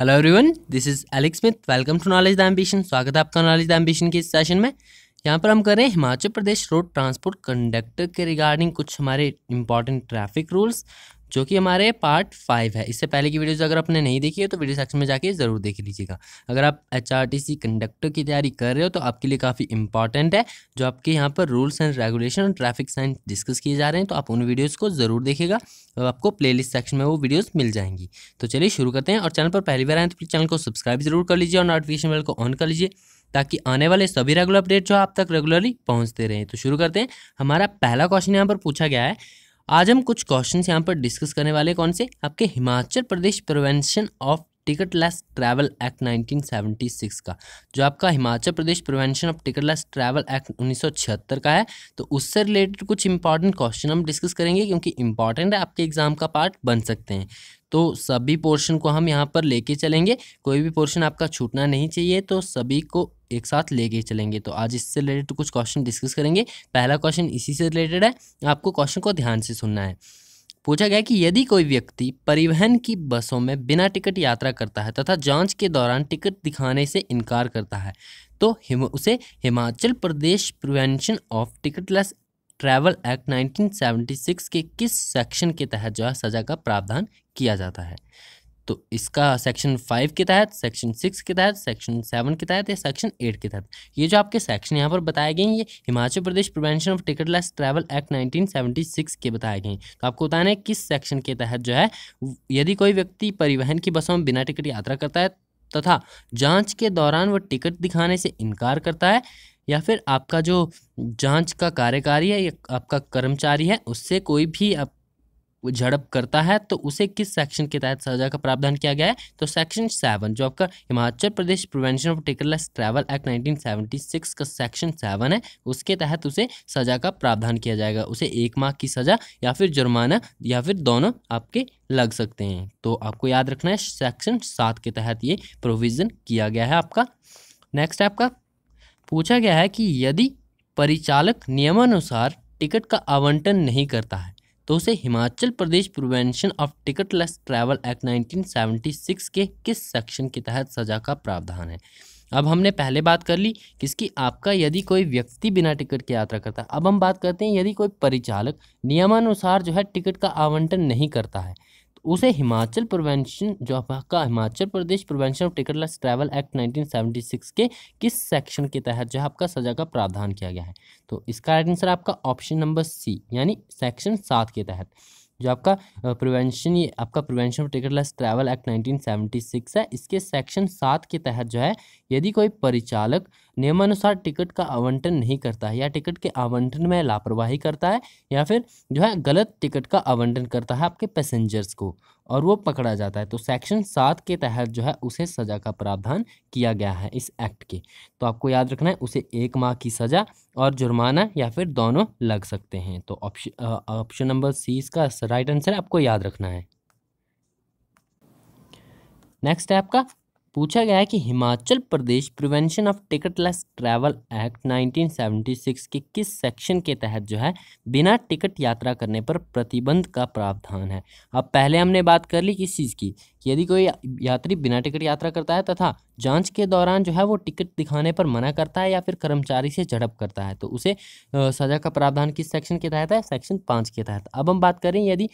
hello everyone this is Alex Smith welcome to knowledge the ambition स्वागत है आपका knowledge the ambition के इस सेशन में यहाँ पर हम कर रहे हैं Himachal Pradesh road transport conductor के रिगार्डिंग कुछ हमारे इंपॉर्टेंट ट्रैफिक रूल्स जो कि हमारे पार्ट फाइव है इससे पहले की वीडियोज़ अगर आपने नहीं देखी है तो वीडियो सेक्शन में जाके ज़रूर देख लीजिएगा अगर आप H R T C conductor की तैयारी कर रहे हो तो आपके लिए काफ़ी इंपॉर्टेंट है जो आपके यहाँ पर रूल्स एंड रेगुलेशन और ट्रैफिक साइंस डिस्कस किए जा रहे हैं तो आप उन वीडियोज़ को ज़रूर देखेगा और आपको प्ले लिस्ट सेक्शन में वो वीडियोज़ मिल जाएंगी तो चलिए शुरू करते हैं और चैनल पर पहली बार आए तो प्लीज़ चैनल को सब्सक्राइब जरूर कर लीजिए और नोटिफिकेशन बेल को ऑन कर लीजिए ताकि आने वाले सभी रेगुलर अपडेट जो आप तक रेगुलरली पहुंचते रहें तो शुरू करते हैं हमारा पहला क्वेश्चन यहाँ पर पूछा गया है आज हम कुछ क्वेश्चंस यहाँ पर डिस्कस करने वाले कौन से आपके Himachal Pradesh prevention of ticketless travel act 1976 का जो आपका Himachal Pradesh prevention of ticketless travel act 1976 का है तो उससे रिलेटेड कुछ इंपॉर्टेंट क्वेश्चन हम डिस्कस करेंगे क्योंकि इंपॉर्टेंट है आपके एग्जाम का पार्ट बन सकते हैं तो सभी पोर्शन को हम यहाँ पर लेके चलेंगे कोई भी पोर्शन आपका छूटना नहीं चाहिए तो सभी को एक साथ लेके चलेंगे तो आज इससे रिलेटेड कुछ क्वेश्चन डिस्कस करेंगे पहला क्वेश्चन इसी से रिलेटेड है आपको क्वेश्चन को ध्यान से सुनना है पूछा गया कि यदि कोई व्यक्ति परिवहन की बसों में बिना टिकट यात्रा करता है तथा जांच के दौरान टिकट दिखाने से इनकार करता है तो हिम, उसे Himachal Pradesh prevention of ticketless travel act 1976 के किस सेक्शन के तहत जो है सज़ा का प्रावधान किया जाता है तो इसका सेक्शन फाइव के तहत सेक्शन सिक्स के तहत सेक्शन सेवन के तहत या सेक्शन एट के तहत ये जो आपके सेक्शन यहाँ पर बताए गए हैं ये Himachal Pradesh prevention of ticketless travel act 1976 के बताए गए हैं तो आपको बताना है किस सेक्शन के तहत जो है यदि कोई व्यक्ति परिवहन की बसों में बिना टिकट यात्रा करता है तथा जाँच के दौरान वह टिकट दिखाने से इनकार करता है या फिर आपका जो जांच का कार्यकारी है या आपका कर्मचारी है उससे कोई भी आप झड़प करता है तो उसे किस सेक्शन के तहत सजा का प्रावधान किया गया है तो सेक्शन सेवन जो आपका Himachal Pradesh prevention of ticketless travel act 1976 का सेक्शन सेवन है उसके तहत उसे सजा का प्रावधान किया जाएगा उसे एक माह की सजा या फिर जुर्माना या फिर दोनों आपके लग सकते हैं तो आपको याद रखना है सेक्शन सात के तहत ये प्रोविज़न किया गया है आपका नेक्स्ट आपका पूछा गया है कि यदि परिचालक नियमानुसार टिकट का आवंटन नहीं करता है तो उसे Himachal Pradesh prevention of ticketless travel act 1976 के किस सेक्शन के तहत सजा का प्रावधान है अब हमने पहले बात कर ली किसकी आपका यदि कोई व्यक्ति बिना टिकट के यात्रा करता है अब हम बात करते हैं यदि कोई परिचालक नियमानुसार जो है टिकट का आवंटन नहीं करता है उसे हिमाचल प्रोवेंशन जो आपका Himachal Pradesh prevention of ticketless travel act 1976 के किस सेक्शन के तहत जो आपका सजा का प्रावधान किया गया है तो इसका आंसर आपका ऑप्शन नंबर सी यानी सेक्शन सात के तहत जो आपका प्रिवेंशन ये आपका prevention of ticketless travel act 1976 है इसके सेक्शन सात के तहत जो है यदि कोई परिचालक नियमानुसार टिकट का आवंटन नहीं करता है या टिकट के आवंटन में लापरवाही करता है या फिर जो है गलत टिकट का आवंटन करता है आपके पैसेंजर्स को और वो पकड़ा जाता है तो सेक्शन सात के तहत जो है उसे सज़ा का प्रावधान किया गया है इस एक्ट के तो आपको याद रखना है उसे एक माह की सज़ा और जुर्माना या फिर दोनों लग सकते हैं तो ऑप्शन ऑप्शन नंबर सी इसका राइट आंसर आपको याद रखना है नेक्स्ट है आपका पूछा गया है कि Himachal Pradesh prevention of ticketless travel act 1976 के किस सेक्शन के तहत जो है बिना टिकट यात्रा करने पर प्रतिबंध का प्रावधान है अब पहले हमने बात कर ली किस चीज़ की कि यदि कोई यात्री बिना टिकट यात्रा करता है तथा जांच के दौरान जो है वो टिकट दिखाने पर मना करता है या फिर कर्मचारी से झड़प करता है तो उसे सज़ा का प्रावधान किस सेक्शन के तहत है सेक्शन पाँच के तहत अब हम बात करें यदि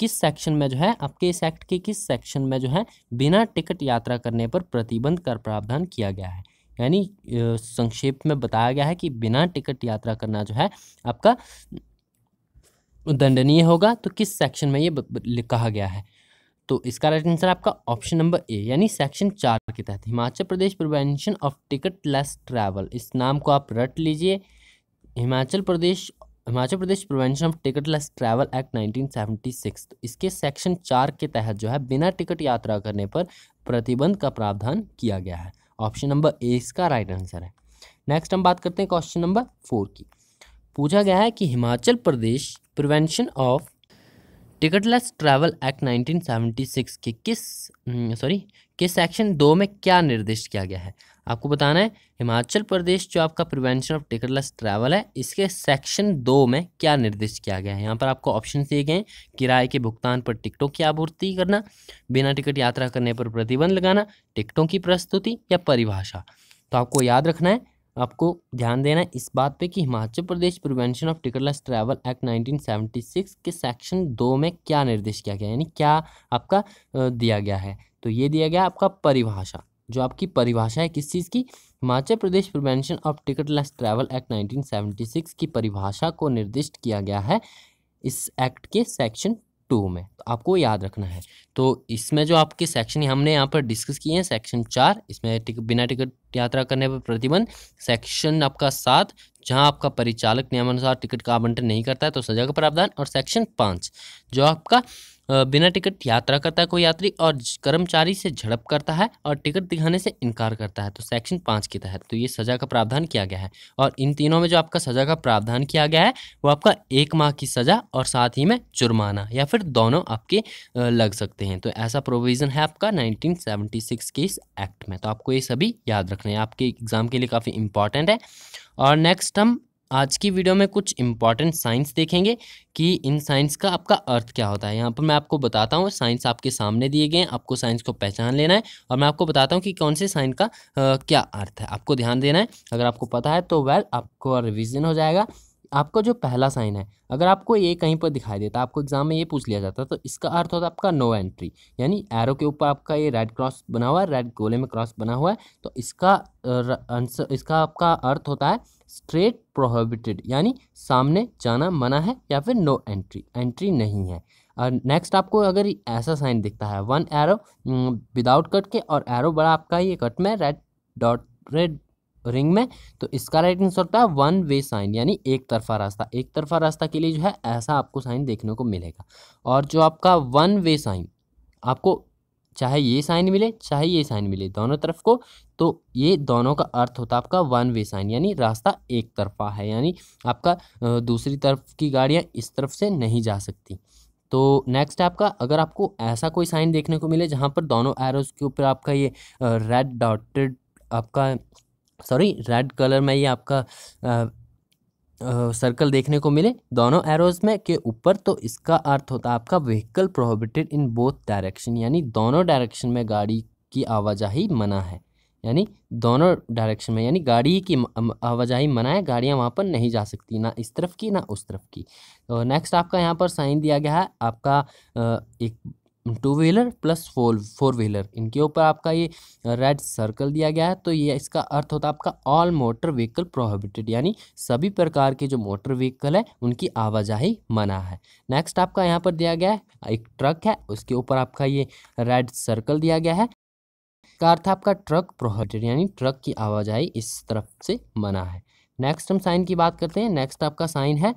किस सेक्शन में जो है आपके इस एक्ट के किस सेक्शन में जो है बिना टिकट यात्रा करने पर प्रतिबंध का प्रावधान किया गया है यानी संक्षेप में बताया गया है कि बिना टिकट यात्रा करना जो है आपका दंडनीय होगा तो किस सेक्शन में ये कहा गया है तो इसका राइट आंसर आपका ऑप्शन नंबर ए यानी सेक्शन चार के तहत Himachal Pradesh prevention of ticketless travel इस नाम को आप रट लीजिए Himachal Pradesh Himachal Pradesh prevention of ticketless travel act 1976 तो इसके सेक्शन चार के तहत जो है बिना टिकट यात्रा करने पर प्रतिबंध का प्रावधान किया गया है ऑप्शन नंबर ए इसका राइट आंसर है नेक्स्ट हम बात करते हैं क्वेश्चन नंबर फोर की पूछा गया है कि Himachal Pradesh prevention of ticketless travel act 1976 के किस सॉरी हम्म, किस सेक्शन दो में क्या निर्दिष्ट किया गया है आपको बताना है हिमाचल प्रदेश जो आपका प्रिवेंशन ऑफ टिकटलेस ट्रैवल है इसके सेक्शन दो में क्या निर्दिष्ट किया गया है यहाँ पर आपको ऑप्शन दिए गए किराए के भुगतान पर टिकटों की आपूर्ति करना बिना टिकट यात्रा करने पर प्रतिबंध लगाना टिकटों की प्रस्तुति या परिभाषा तो आपको याद रखना है आपको ध्यान देना है इस बात पे कि Himachal Pradesh prevention of ticketless travel act 1976 के सेक्शन दो में क्या निर्देश किया गया यानी क्या आपका दिया गया है तो ये दिया गया आपका परिभाषा जो आपकी परिभाषा है किस चीज़ की Himachal Pradesh prevention of ticketless travel act nineteen की परिभाषा को निर्दिष्ट किया गया है इस एक्ट के सेक्शन टू में तो आपको याद रखना है तो इसमें जो आपके सेक्शन हमने यहाँ पर डिस्कस किए हैं सेक्शन चार इसमें टिक, बिना टिकट यात्रा करने पर प्रतिबंध सेक्शन आपका सात जहाँ आपका परिचालक नियमानुसार टिकट का आवंटन नहीं करता है तो सजा का प्रावधान और सेक्शन पाँच जो आपका बिना टिकट यात्रा करता है कोई यात्री और कर्मचारी से झड़प करता है और टिकट दिखाने से इनकार करता है तो सेक्शन पाँच के तहत तो ये सज़ा का प्रावधान किया गया है और इन तीनों में जो आपका सज़ा का प्रावधान किया गया है वो आपका एक माह की सज़ा और साथ ही में जुर्माना या फिर दोनों आपके लग सकते हैं तो ऐसा प्रोविज़न है आपका नाइनटीन के इस एक्ट में तो आपको ये सभी याद रखना है आपके एग्ज़ाम के लिए काफ़ी इंपॉर्टेंट है और नेक्स्ट हम आज की वीडियो में कुछ इंपॉर्टेंट साइंस देखेंगे कि इन साइंस का आपका अर्थ क्या होता है यहाँ पर मैं आपको बताता हूँ साइंस आपके सामने दिए गए हैं आपको साइंस को पहचान लेना है और मैं आपको बताता हूँ कि कौन से साइन का आ, क्या अर्थ है आपको ध्यान देना है अगर आपको पता है तो वेल आपको रिविज़न हो जाएगा आपका जो पहला साइन है अगर आपको ये कहीं पर दिखाई देता आपको एग्जाम में ये पूछ लिया जाता तो इसका अर्थ होता आपका नो एंट्री यानी एरो के ऊपर आपका ये रेड क्रॉस बना हुआ है रेड गोले में क्रॉस बना हुआ है तो इसका आंसर इसका आपका अर्थ होता है स्ट्रेट प्रोहिबिटेड यानी सामने जाना मना है या फिर नो एंट्री एंट्री नहीं है और नेक्स्ट आपको अगर ऐसा साइन दिखता है वन एरो विदाउट कट के और एरो बड़ा आपका ये कट में रेड डॉट रेड रिंग में तो इसका राइट आंसर होता है वन वे साइन यानी एक तरफा रास्ता एक तरफा रास्ता के लिए जो है ऐसा आपको साइन देखने को मिलेगा और जो आपका वन वे साइन आपको चाहे ये साइन मिले चाहे ये साइन मिले दोनों तरफ को तो ये दोनों का अर्थ होता है आपका वन वे साइन यानी रास्ता एक तरफा है यानी आपका दूसरी तरफ की गाड़ियाँ इस तरफ से नहीं जा सकती तो नेक्स्ट आपका अगर आपको ऐसा कोई साइन देखने को मिले जहाँ पर दोनों एरोज़ के ऊपर आपका ये रेड डॉटेड आपका सॉरी रेड कलर में ये आपका सर्कल देखने को मिले दोनों एरोज में के ऊपर तो इसका अर्थ होता है आपका vehicle prohibited in both direction यानी दोनों डायरेक्शन में गाड़ी की आवाजाही मना है यानी दोनों डायरेक्शन में यानी गाड़ी की आवाजाही मना है गाड़ियाँ वहाँ पर नहीं जा सकती ना इस तरफ की ना उस तरफ की तो नेक्स्ट आपका यहाँ पर साइन दिया गया है आपका एक two wheeler plus four four wheeler इनके ऊपर आपका ये रेड सर्कल दिया गया है तो ये इसका अर्थ होता है आपका ऑल मोटर व्हीकल प्रोहिबिटेड यानी सभी प्रकार के जो मोटर व्हीकल है उनकी आवाजाही मना है नेक्स्ट आपका यहाँ पर दिया गया है एक ट्रक है उसके ऊपर आपका ये रेड सर्कल दिया गया है का अर्थ आपका ट्रक प्रोहिबिटेड यानी ट्रक की आवाजाही इस तरफ से मना है नेक्स्ट हम साइन की बात करते हैं नेक्स्ट आपका साइन है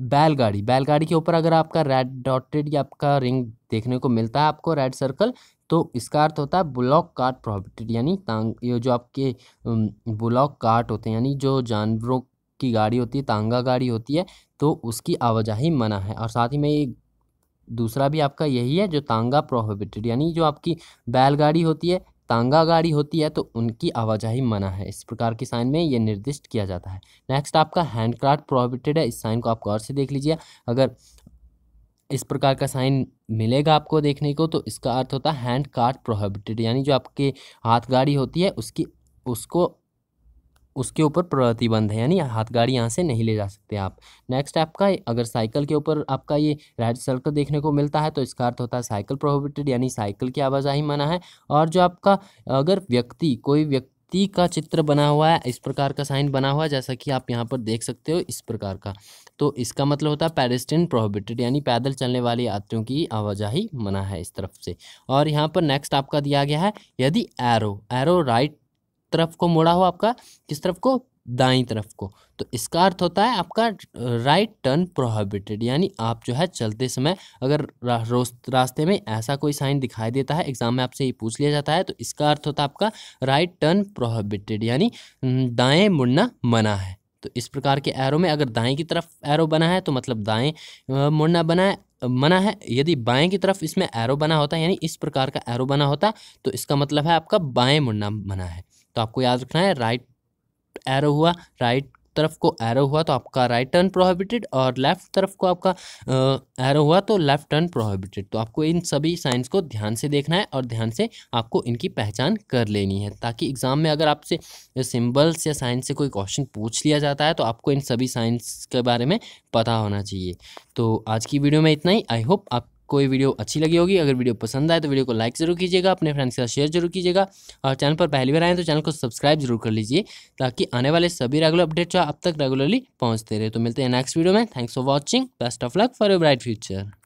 बैलगाड़ी बैलगाड़ी के ऊपर अगर आपका रेड डॉटेड या आपका रिंग देखने को मिलता है आपको रेड सर्कल तो इसका अर्थ होता है ब्लॉक कार्ट प्रोहबिटेड यानी तांग ये जो आपके ब्लॉक कार्ट होते हैं यानी जो जानवरों की गाड़ी होती है तांगा गाड़ी होती है तो उसकी आवाजाही मना है और साथ ही में एक दूसरा भी आपका यही है जो तांगा प्रोहिबिटेड यानी जो आपकी बैलगाड़ी होती है तांगा गाड़ी होती है तो उनकी आवाजाही मना है इस प्रकार की साइन में ये निर्दिष्ट किया जाता है नेक्स्ट आपका हैंड क्राफ्ट प्रोहिबिटेड है इस साइन को आप गौर से देख लीजिए अगर इस प्रकार का साइन मिलेगा आपको देखने को तो इसका अर्थ होता है हैंड कार्ट प्रोहिबिटेड यानी जो आपके हाथ गाड़ी होती है उसकी उसको उसके ऊपर प्रतिबंध है यानी हाथ गाड़ी यहाँ से नहीं ले जा सकते आप नेक्स्ट आपका अगर साइकिल के ऊपर आपका ये राइट सर्कल देखने को मिलता है तो इसका अर्थ होता है साइकिल प्रोहिबिटेड यानी साइकिल की आवाजाही मना है और जो आपका अगर व्यक्ति कोई व्यक्ति का चित्र बना हुआ है इस प्रकार का साइन बना हुआ है जैसा कि आप यहाँ पर देख सकते हो इस प्रकार का तो इसका मतलब होता है पेडेस्ट्रियन प्रोहिबिटेड यानी पैदल चलने वाले यात्रियों की आवाजाही मना है इस तरफ से और यहाँ पर नेक्स्ट आपका दिया गया है यदि एरो एरो राइट तरफ को मोड़ा हो आपका किस तरफ को दाई तरफ को तो इसका अर्थ होता है आपका राइट टर्न प्रोहिबिटेड यानी आप जो है चलते समय अगर रास्ते में ऐसा कोई साइन दिखाई देता है एग्जाम में आपसे ये पूछ लिया जाता है तो इसका अर्थ होता है आपका राइट टर्न प्रोहिबिटेड यानी दाएं मुड़ना मना है तो इस प्रकार के एरो में अगर दाएं की तरफ एरो बना है तो मतलब दाएं मुड़ना बना है मना है यदि बाएं की तरफ इसमें एरो बना होता है यानी इस प्रकार का एरो बना होता तो इसका मतलब है आपका बाएं मुड़ना मना है तो आपको याद रखना है राइट एरो हुआ राइट तरफ को एरो हुआ तो आपका राइट टर्न प्रोहिबिटेड और लेफ्ट तरफ को आपका एरो हुआ तो लेफ्ट टर्न प्रोहिबिटेड तो आपको इन सभी साइंस को ध्यान से देखना है और ध्यान से आपको इनकी पहचान कर लेनी है ताकि एग्ज़ाम में अगर आपसे सिम्बल्स या साइंस से कोई क्वेश्चन पूछ लिया जाता है तो आपको इन सभी साइंस के बारे में पता होना चाहिए तो आज की वीडियो में इतना ही आई होप आप कोई वीडियो अच्छी लगी होगी अगर वीडियो पसंद आए तो वीडियो को लाइक जरूर कीजिएगा अपने फ्रेंड्स के साथ शेयर जरूर कीजिएगा और चैनल पर पहली बार आए तो चैनल को सब्सक्राइब जरूर कर लीजिए ताकि आने वाले सभी रेगुलर अपडेट्स आप तक रेगुलरली पहुँचते रहे तो मिलते हैं नेक्स्ट वीडियो में thanks for watching best of luck for your bright future